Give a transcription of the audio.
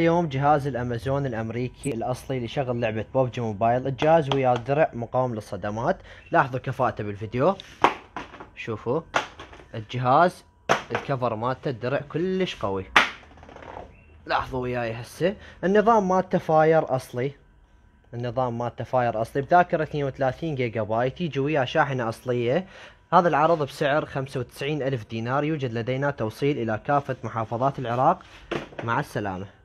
اليوم جهاز الامازون الامريكي الاصلي اللي شغل لعبه بوبجي موبايل الجهاز ويا درع مقاوم للصدمات لاحظوا كفاءته بالفيديو شوفوا الجهاز الكفر مالته الدرع كلش قوي لاحظوا وياي هسه النظام مالته فاير اصلي النظام مالته فاير اصلي بذاكره 32 جيجا بايت يجي وياه شاحنه اصليه هذا العرض بسعر 95 ألف دينار يوجد لدينا توصيل إلى كافة محافظات العراق مع السلامة